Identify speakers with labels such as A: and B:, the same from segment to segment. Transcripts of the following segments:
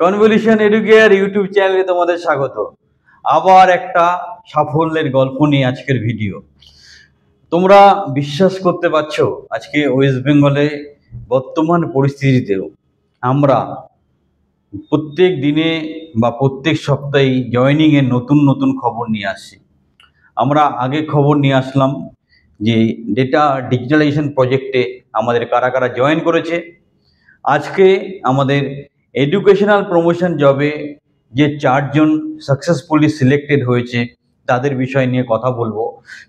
A: convolution educare YouTube চ্যানেলে তোমাদের স্বাগত আবার একটা সাফল্যের গল্প নিয়ে আজকের ভিডিও তোমরা বিশ্বাস করতে পারছো আজকে ওয়েস্ট বেঙ্গলে বর্তমান পরিস্থিতিতেও আমরা প্রত্যেক দিনে বা প্রত্যেক সপ্তাহেই জয়নিংয়ে নতুন নতুন খবর নিয়ে আসি আমরা আগে খবর নিয়ে আসলাম যে ডেটা ডিজিটালাইজেশন প্রজেক্টে আমাদের কারা কারা জয়েন করেছে আজকে আমাদের এডুকেশনাল প্রমোশন জবে যে চারজন সাকসেসফুলি সিলেক্টেড হয়েছে তাদের বিষয় নিয়ে কথা বলবো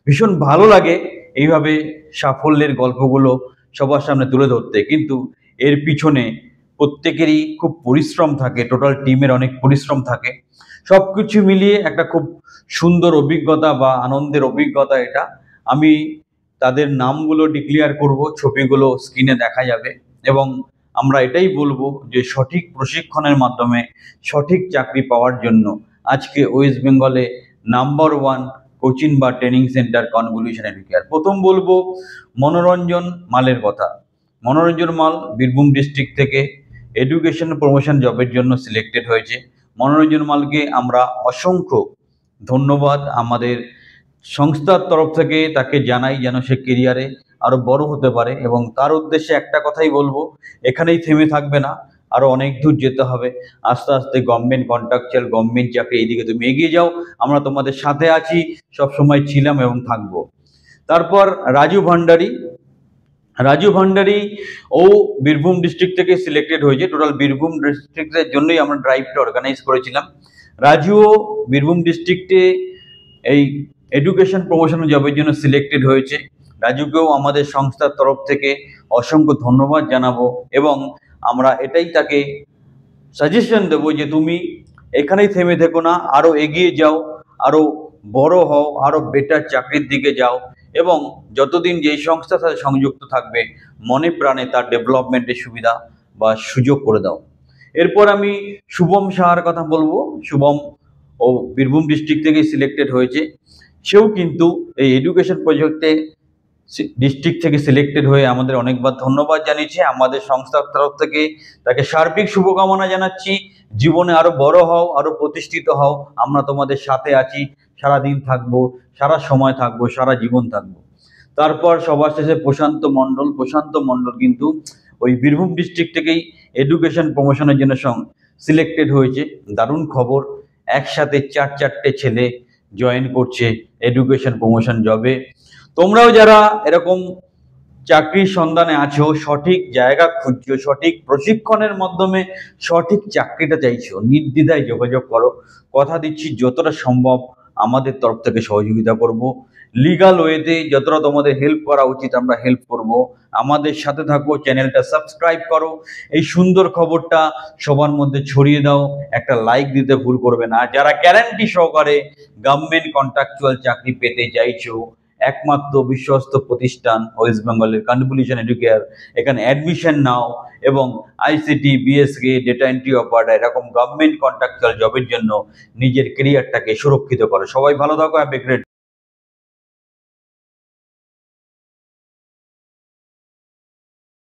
A: ভীষণ ভালো লাগে এইভাবে সাফল্যের গল্পগুলো সবার সামনে তুলে ধরতে কিন্তু এর পিছনে প্রত্যেকেরই খুব পরিশ্রম থাকে টোটাল টিমের অনেক পরিশ্রম থাকে সব কিছু মিলিয়ে একটা খুব সুন্দর অভিজ্ঞতা বা আনন্দের অভিজ্ঞতা এটা আমি তাদের নামগুলো ডিক্লেয়ার করব ছবিগুলো স্ক্রিনে দেখা যাবে এবং আমরা এটাই বলবো যে সঠিক প্রশিক্ষণের মাধ্যমে সঠিক চাকরি পাওয়ার জন্য আজকে ওয়েস্ট বেঙ্গলে নাম্বার ওয়ান কোচিং বা ট্রেনিং সেন্টার কনভলিউশন এডুকেয়ার প্রথম বলবো মনোরঞ্জন মালের কথা মনোরঞ্জন মাল বীরভূম ডিস্ট্রিক্ট থেকে এডুকেশন প্রমোশন জবের জন্য সিলেক্টেড হয়েছে মনোরঞ্জন মালকে আমরা অসংখ্য ধন্যবাদ আমাদের সংস্থার তরফ থেকে তাকে জানাই যেন সে কেরিয়ারে আরও বড় হতে পারে এবং তার উদ্দেশ্যে একটা কথাই বলবো এখানেই থেমে থাকবে না আরও অনেক দূর যেতে হবে আস্তে আস্তে গভর্নমেন্ট কন্ট্রাকচার গভর্নমেন্ট চাকরি এইদিকে তুমি এগিয়ে যাও আমরা তোমাদের সাথে আছি সবসময় ছিলাম এবং থাকবো তারপর রাজু ভান্ডারী রাজু ভান্ডারী ও বীরভূম ডিস্ট্রিক্ট থেকে সিলেক্টেড হয়েছে টোটাল বীরভূম ডিস্ট্রিক্টের জন্যই আমরা ড্রাইভটা অর্গানাইজ করেছিলাম রাজুও বীরভূম ডিস্ট্রিক্টে এই এডুকেশন প্রমোশন জবের জন্য সিলেক্টেড হয়েছে রাজুকেও আমাদের সংস্থার তরফ থেকে অসংখ্য ধন্যবাদ জানাবো এবং আমরা এটাই তাকে সাজেশন দেবো যে তুমি এখানেই থেমে থেকো না আরও এগিয়ে যাও আরও বড় হও আরও বেটার চাকরির দিকে যাও এবং যতদিন যেই সংস্থার সাথে সংযুক্ত থাকবে মনে প্রাণে তার ডেভেলপমেন্টের সুবিধা বা সুযোগ করে দাও এরপর আমি শুভম সাহার কথা বলবো শুভম ও বীরভূম ডিস্ট্রিক্ট থেকে সিলেক্টেড হয়েছে সেও কিন্তু এই এডুকেশন প্রজেক্টে ডিস্ট্রিক্ট থেকে সিলেক্টেড হয়ে আমাদের অনেকবার ধন্যবাদ জানিয়েছে আমাদের সংস্থার তরফ থেকে তাকে সার্বিক শুভকামনা জানাচ্ছি জীবনে আরো বড় হও আরো প্রতিষ্ঠিত হও আমরা তোমাদের সাথে আছি সারা দিন থাকবো সারা সময় থাকবো সারা জীবন থাকবো তারপর সবার শেষে প্রশান্ত মন্ডল প্রশান্ত মণ্ডল কিন্তু ওই বীরভূম ডিস্ট্রিক্ট থেকেই এডুকেশন প্রমোশনের জন্য সিলেক্টেড হয়েছে দারুণ খবর একসাথে চার চারটে ছেলে জয়েন করছে এডুকেশন প্রমোশন জবে তোমরাও যারা এরকম চাকরির সন্ধানে আছো সঠিক জায়গা খুঁজছো সঠিক প্রশিক্ষণের মাধ্যমে সঠিক চাকরিটা চাইছো নির্দ্বিধায় যোগাযোগ করো কথা দিচ্ছি যতটা সম্ভব আমাদের তরফ থেকে সহযোগিতা করব লিগাল ওয়েতে যতটা তোমাদের হেল্প করা উচিত আমরা হেল্প করব আমাদের সাথে থাকো চ্যানেলটা সাবস্ক্রাইব করো এই সুন্দর খবরটা সবার মধ্যে ছড়িয়ে দাও একটা লাইক দিতে ভুল করবে না যারা গ্যারান্টি সহকারে গভর্নমেন্ট কন্ট্রাকচুয়াল চাকরি পেতে চাইছো একমাত্র বিশ্বস্ত প্রতিষ্ঠান ওয়েস্ট বেঙ্গলের কনভলিউশন এডুকেয়ার এখানে অ্যাডমিশন নাও এবং ICT BSK data entry operator এরকম গভর্নমেন্ট কন্ট্রাকচুয়াল জবের জন্য নিজের কেরিয়ারটাকে সুরক্ষিত করো সবাই ভালো থাকো হ্যাপি গ্রেট